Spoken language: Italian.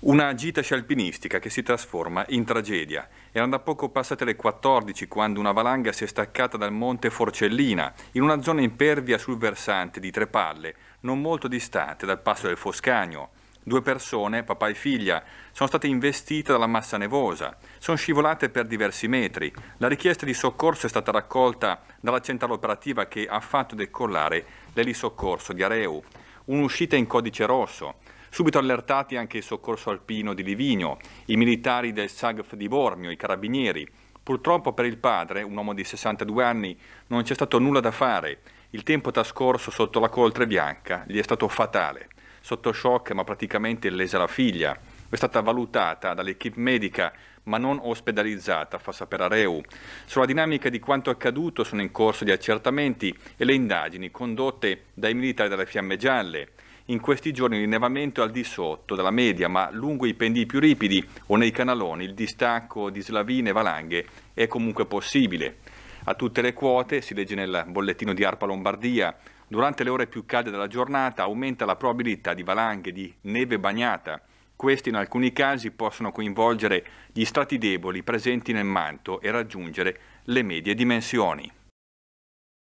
Una gita scialpinistica che si trasforma in tragedia. Erano da poco passate le 14 quando una valanga si è staccata dal monte Forcellina, in una zona impervia sul versante di Tre Palle, non molto distante dal passo del Foscagno. Due persone, papà e figlia, sono state investite dalla massa nevosa, sono scivolate per diversi metri. La richiesta di soccorso è stata raccolta dalla centrale operativa che ha fatto decollare l'elisoccorso di Areu. Un'uscita in codice rosso, Subito allertati anche il soccorso alpino di Livigno, i militari del SAGF di Bormio, i carabinieri. Purtroppo per il padre, un uomo di 62 anni, non c'è stato nulla da fare. Il tempo trascorso sotto la coltre bianca gli è stato fatale. Sotto shock ma praticamente illesa la figlia. È stata valutata dall'equipe medica ma non ospedalizzata, fa sapere Areu. Sulla dinamica di quanto accaduto sono in corso gli accertamenti e le indagini condotte dai militari delle Fiamme Gialle in questi giorni l'innevamento è al di sotto della media, ma lungo i pendii più ripidi o nei canaloni il distacco di slavine e valanghe è comunque possibile. A tutte le quote, si legge nel bollettino di Arpa Lombardia, durante le ore più calde della giornata aumenta la probabilità di valanghe di neve bagnata. Questi in alcuni casi possono coinvolgere gli strati deboli presenti nel manto e raggiungere le medie dimensioni.